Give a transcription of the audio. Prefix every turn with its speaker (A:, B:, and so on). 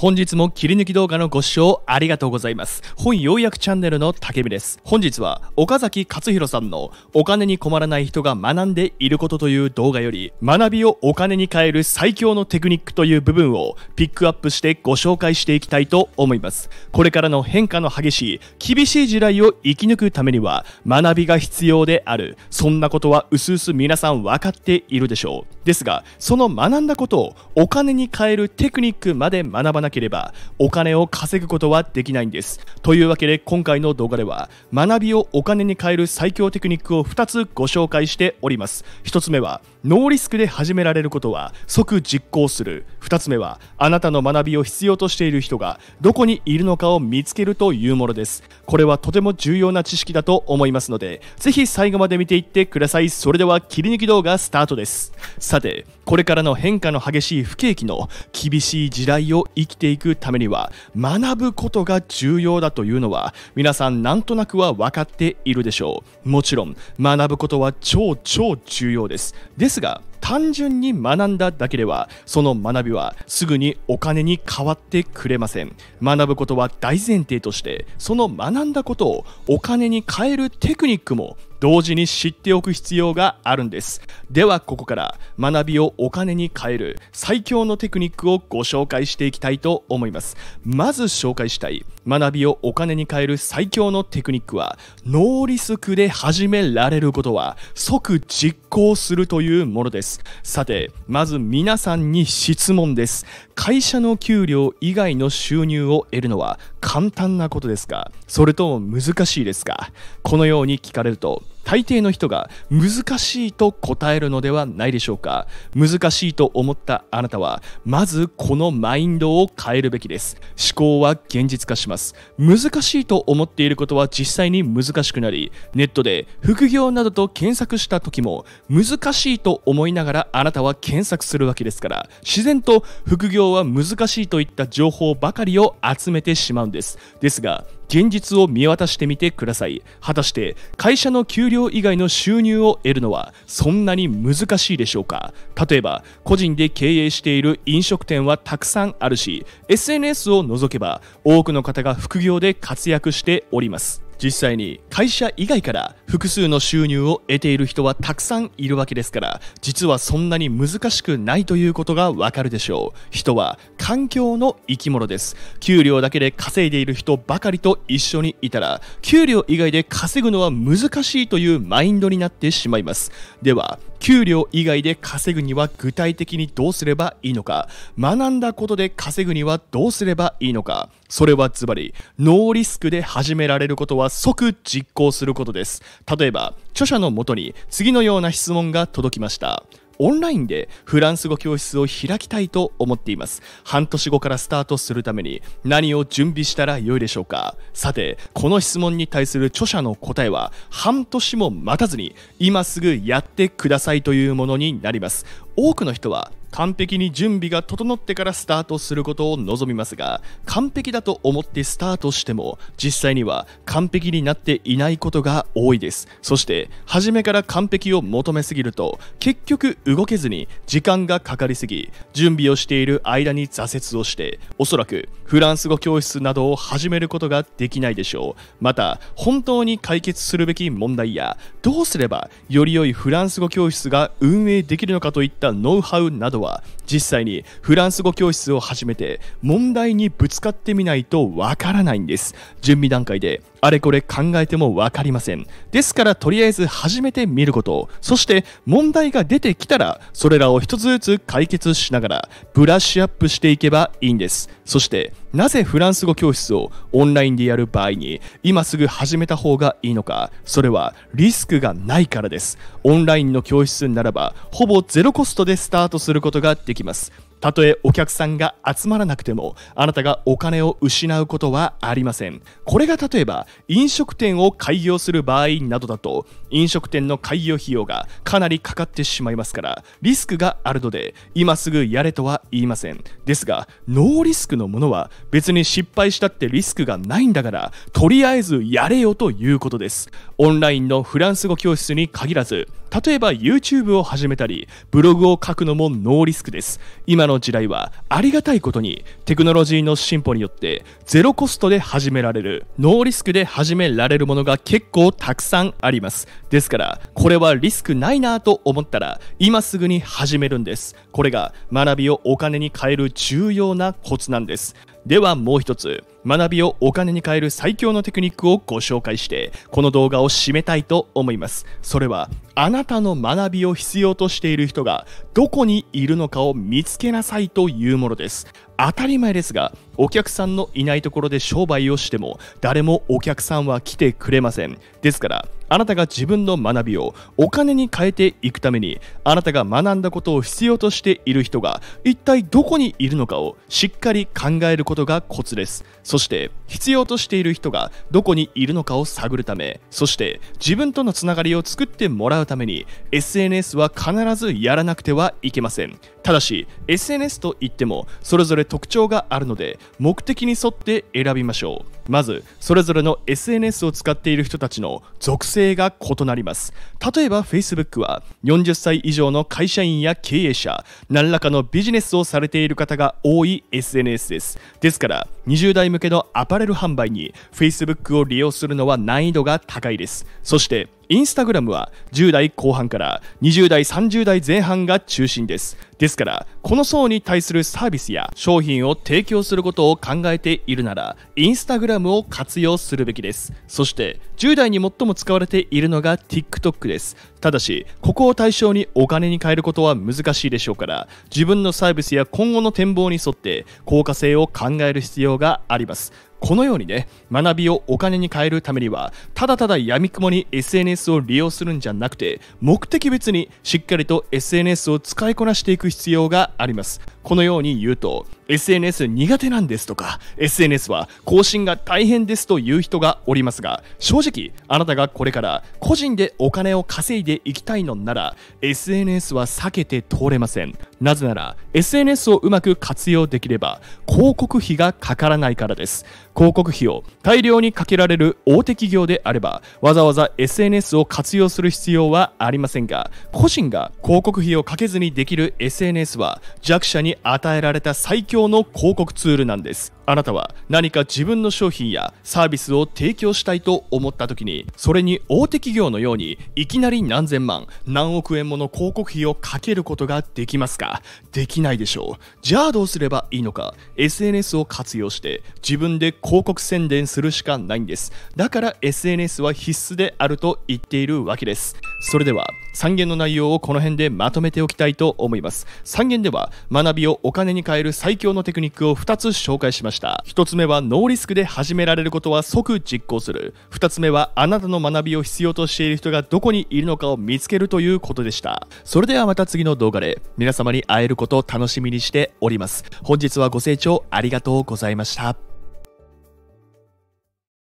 A: 本日も切り抜き動画のご視聴ありがとうございます。本ようやくチャンネルのけ部です。本日は岡崎勝弘さんのお金に困らない人が学んでいることという動画より学びをお金に変える最強のテクニックという部分をピックアップしてご紹介していきたいと思います。これからの変化の激しい厳しい時代を生き抜くためには学びが必要である。そんなことは薄々皆さん分かっているでしょう。ですが、その学んだことをお金に変えるテクニックまで学ばななければお金を稼ぐことはできないんです。というわけで今回の動画では学びをお金に変える最強テクニックを2つご紹介しております。1つ目はノーリスクで始められることは即実行する。2つ目はあなたの学びを必要としている人がどこにいるのかを見つけるというものです。これはとても重要な知識だと思いますのでぜひ最後まで見ていってください。それでは切り抜き動画スタートです。さてこれからの変化の激しい不景気の厳しい時代を生きていくためには学ぶことが重要だというのは皆さんなんとなくは分かっているでしょうもちろん学ぶことは超超重要ですですが単純に学んだだけではその学びはすぐにお金に変わってくれません学ぶことは大前提としてその学んだことをお金に変えるテクニックも同時に知っておく必要があるんですではここから学びをお金に変える最強のテクニックをご紹介していきたいと思いますまず紹介したい学びをお金に変える最強のテクニックはノーリスクで始められることは即実行するというものですさてまず皆さんに質問です会社の給料以外の収入を得るのは簡単なことですかそれとも難しいですかこのように聞かれると大抵の人が難しいと答えるのではないでしょうか難しいと思ったあなたはまずこのマインドを変えるべきです思考は現実化します難しいと思っていることは実際に難しくなりネットで副業などと検索した時も難しいと思いながらあなたは検索するわけですから自然と副業は難しいといった情報ばかりを集めてしまうんですですが現実を見渡してみてください果たして会社の給料以外の収入を得るのはそんなに難しいでしょうか例えば個人で経営している飲食店はたくさんあるし SNS を除けば多くの方が副業で活躍しております実際に会社以外から複数の収入を得ている人はたくさんいるわけですから実はそんなに難しくないということがわかるでしょう人は環境の生き物です給料だけで稼いでいる人ばかりと一緒にいたら給料以外で稼ぐのは難しいというマインドになってしまいますでは給料以外で稼ぐには具体的にどうすればいいのか学んだことで稼ぐにはどうすればいいのかそれはズバリノーリスクで始められることは即実行することです。例えば、著者のもとに次のような質問が届きました。オンラインでフランス語教室を開きたいと思っています半年後からスタートするために何を準備したらよいでしょうかさてこの質問に対する著者の答えは半年も待たずに今すぐやってくださいというものになります多くの人は完璧に準備が整ってからスタートすることを望みますが完璧だと思ってスタートしても実際には完璧になっていないことが多いですそして初めから完璧を求めすぎると結局動けずに時間がかかりすぎ準備をしている間に挫折をしておそらくフランス語教室などを始めることができないでしょうまた本当に解決するべき問題やどうすればより良いフランス語教室が運営できるのかといったノウハウなどは実際にフランス語教室を始めて問題にぶつかってみないとわからないんです準備段階であれこれ考えてもわかりません。ですからとりあえず始めてみること。そして問題が出てきたら、それらを一つずつ解決しながら、ブラッシュアップしていけばいいんです。そして、なぜフランス語教室をオンラインでやる場合に、今すぐ始めた方がいいのか。それはリスクがないからです。オンラインの教室ならば、ほぼゼロコストでスタートすることができます。たとえお客さんが集まらなくてもあなたがお金を失うことはありませんこれが例えば飲食店を開業する場合などだと飲食店の開業費用がかなりかかってしまいますからリスクがあるので今すぐやれとは言いませんですがノーリスクのものは別に失敗したってリスクがないんだからとりあえずやれよということですオンラインのフランス語教室に限らず例えば YouTube を始めたりブログを書くのもノーリスクです今の時代はありがたいことにテクノロジーの進歩によってゼロコストで始められるノーリスクで始められるものが結構たくさんありますですからこれはリスクないなと思ったら今すぐに始めるんですこれが学びをお金に変える重要なコツなんですではもう一つ学びをお金に変える最強のテクニックをご紹介してこの動画を締めたいと思いますそれはあなたの学びを必要としている人がどこにいるのかを見つけなさいというものです当たり前ですがお客さんのいないところで商売をしても誰もお客さんは来てくれませんですからあなたが自分の学びをお金に変えていくためにあなたが学んだことを必要としている人が一体どこにいるのかをしっかり考えることがコツですそして必要としている人がどこにいるのかを探るためそして自分とのつながりを作ってもらうために SNS は必ずやらなくてはいけませんただし SNS といってもそれぞれ特徴があるので目的に沿って選びましょうまずそれぞれの SNS を使っている人たちの属性性が異なります例えば Facebook は40歳以上の会社員や経営者何らかのビジネスをされている方が多い SNS ですですから20代向けのアパレル販売に Facebook を利用するのは難易度が高いですそしてインスタグラムは10代後半から20代30代前半が中心ですですから、この層に対するサービスや商品を提供することを考えているなら、インスタグラムを活用するべきです。そして、10代に最も使われているのが TikTok です。ただし、ここを対象にお金に変えることは難しいでしょうから、自分のサービスや今後の展望に沿って効果性を考える必要があります。このようにね、学びをお金に変えるためには、ただただやみくもに SNS を利用するんじゃなくて、目的別にしっかりと SNS を使いこなしていく必要がありますこのように言うと SNS 苦手なんですとか SNS は更新が大変ですという人がおりますが正直あなたがこれから個人でお金を稼いでいきたいのなら SNS は避けて通れませんなぜなら SNS をうまく活用できれば広告費がかからないからです広告費を大量にかけられる大手企業であればわざわざ SNS を活用する必要はありませんが個人が広告費をかけずにできる SNS は弱者に与えられた最強の広告ツールなんですあなたは何か自分の商品やサービスを提供したいと思った時にそれに大手企業のようにいきなり何千万何億円もの広告費をかけることができますかできないでしょうじゃあどうすればいいのか SNS を活用して自分で広告宣伝するしかないんですだから SNS は必須であると言っているわけですそれでは3件の内容をこの辺でまとめておきたいと思います3件では学びをお金に変える最強のテクニックを2つ紹介しましたした1つ目はノーリスクで始められることは即実行する2つ目はあなたの学びを必要としている人がどこにいるのかを見つけるということでしたそれではまた次の動画で皆様に会えることを楽しみにしております本日はご清聴ありがとうございました